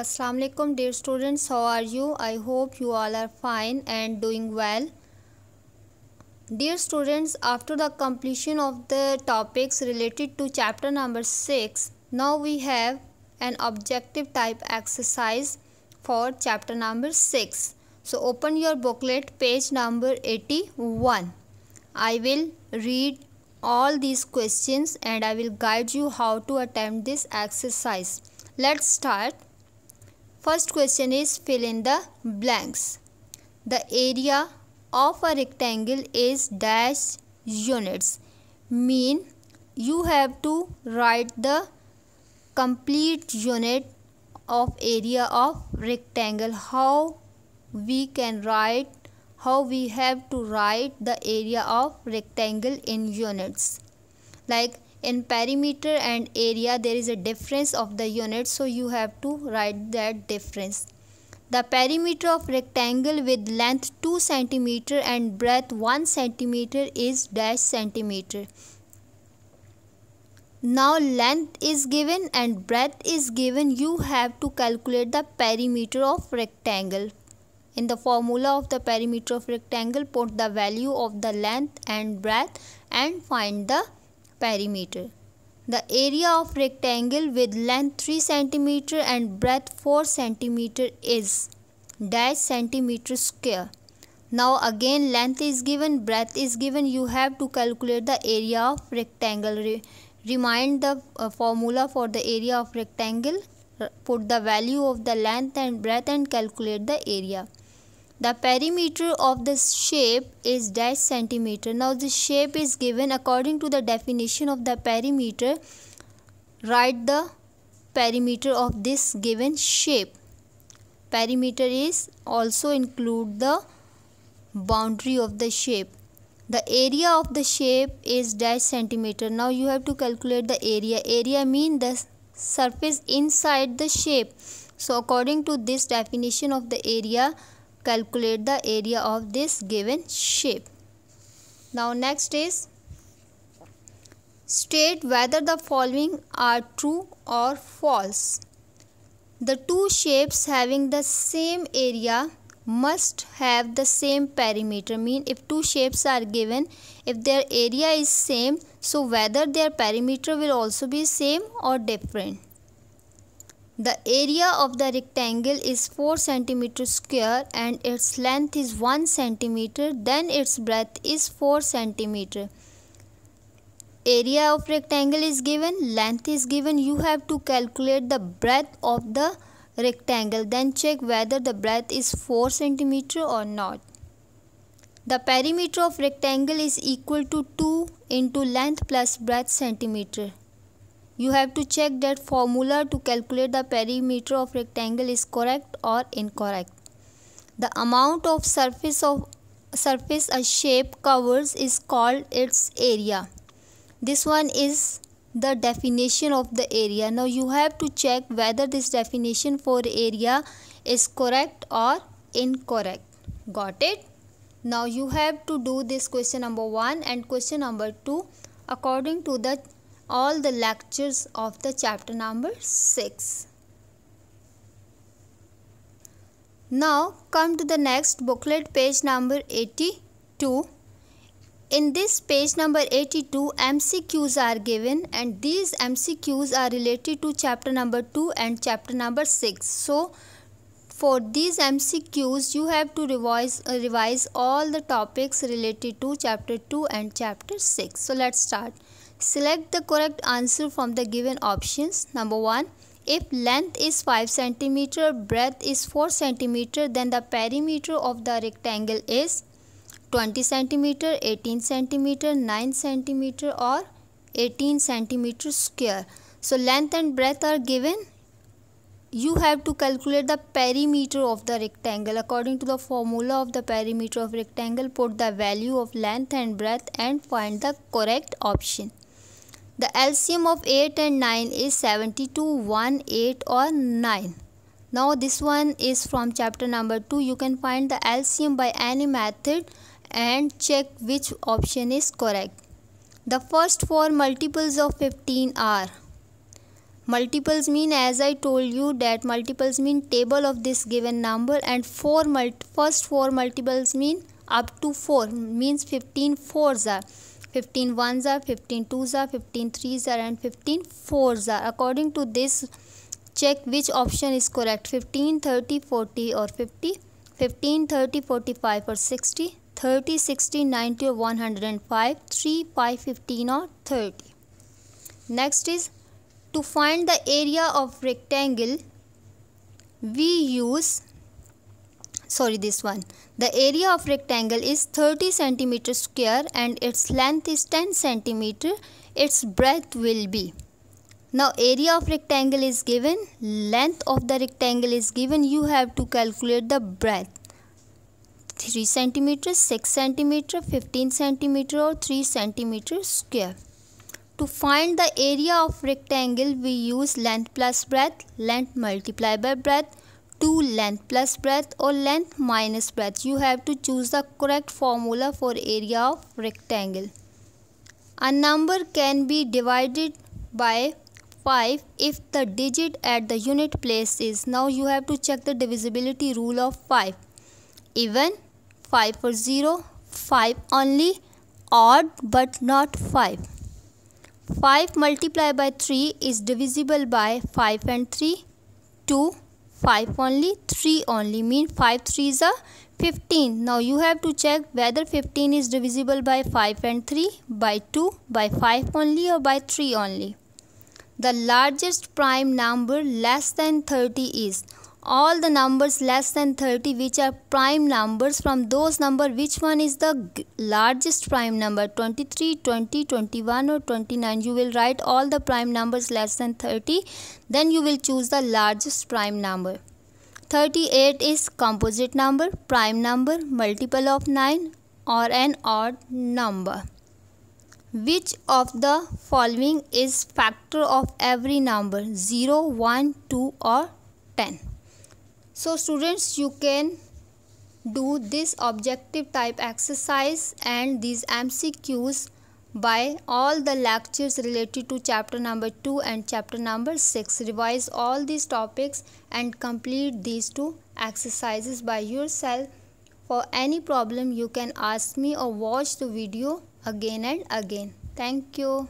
Assalamualaikum dear students how are you I hope you all are fine and doing well Dear students after the completion of the topics related to chapter number 6 now we have an objective type exercise for chapter number 6 so open your booklet page number 81 I will read all these questions and I will guide you how to attempt this exercise. Let's start. First question is fill in the blanks. The area of a rectangle is dash units. Mean you have to write the complete unit of area of rectangle. How we can write, how we have to write the area of rectangle in units. Like in perimeter and area there is a difference of the units so you have to write that difference the perimeter of rectangle with length 2 cm and breadth 1 cm is dash centimeter now length is given and breadth is given you have to calculate the perimeter of rectangle in the formula of the perimeter of rectangle put the value of the length and breadth and find the perimeter. The area of rectangle with length 3 cm and breadth 4 cm is dash centimeter square. Now again length is given, breadth is given. You have to calculate the area of rectangle. Re remind the uh, formula for the area of rectangle. Put the value of the length and breadth and calculate the area the perimeter of the shape is dash centimeter now the shape is given according to the definition of the perimeter write the perimeter of this given shape perimeter is also include the boundary of the shape the area of the shape is dash centimeter now you have to calculate the area area mean the surface inside the shape so according to this definition of the area calculate the area of this given shape. Now next is state whether the following are true or false. The two shapes having the same area must have the same perimeter mean if two shapes are given if their area is same so whether their perimeter will also be same or different the area of the rectangle is 4 cm square and its length is 1 cm then its breadth is 4 cm. Area of rectangle is given, length is given. You have to calculate the breadth of the rectangle then check whether the breadth is 4 cm or not. The perimeter of rectangle is equal to 2 into length plus breadth centimeter. You have to check that formula to calculate the perimeter of rectangle is correct or incorrect. The amount of surface of surface a shape covers is called its area. This one is the definition of the area. Now you have to check whether this definition for area is correct or incorrect. Got it? Now you have to do this question number 1 and question number 2 according to the all the lectures of the chapter number 6. Now come to the next booklet page number 82. In this page number 82 MCQs are given and these MCQs are related to chapter number 2 and chapter number 6. So for these MCQs you have to revise, uh, revise all the topics related to chapter 2 and chapter 6. So let's start. Select the correct answer from the given options. Number 1. If length is 5 cm, breadth is 4 cm, then the perimeter of the rectangle is 20 cm, 18 cm, 9 cm or 18 cm square. So length and breadth are given. You have to calculate the perimeter of the rectangle. According to the formula of the perimeter of rectangle, put the value of length and breadth and find the correct option. The LCM of 8 and 9 is 72, 1, 8 or 9. Now this one is from chapter number 2. You can find the LCM by any method and check which option is correct. The first four multiples of 15 are multiples mean as I told you that multiples mean table of this given number and four first four multiples mean up to 4 means 15 fours are 15 ones are 15 twos are 15 threes are and 15 fours are according to this check which option is correct 15 30 40 or 50 15 30 45 or 60 30 60 90 or 105 3 5 15 or 30 next is to find the area of rectangle we use sorry this one the area of rectangle is 30 centimeter square and its length is 10 centimeter its breadth will be now area of rectangle is given length of the rectangle is given you have to calculate the breadth 3 centimeter 6 centimeter 15 centimeter or 3 centimeter square to find the area of rectangle we use length plus breadth length multiplied by breadth Two length plus breadth or length minus breadth. You have to choose the correct formula for area of rectangle. A number can be divided by 5 if the digit at the unit place is. Now you have to check the divisibility rule of 5. Even 5 for 0, 5 only, odd but not 5. 5 multiplied by 3 is divisible by 5 and 3, 2 5 only 3 only mean 5 3 is a 15 now you have to check whether 15 is divisible by 5 and 3 by 2 by 5 only or by 3 only the largest prime number less than 30 is all the numbers less than 30 which are prime numbers from those number which one is the largest prime number 23 20 21 or 29 you will write all the prime numbers less than 30 then you will choose the largest prime number 38 is composite number prime number multiple of 9 or an odd number which of the following is factor of every number 0 1 2 or 10 so students you can do this objective type exercise and these MCQs by all the lectures related to chapter number 2 and chapter number 6 revise all these topics and complete these two exercises by yourself for any problem you can ask me or watch the video again and again thank you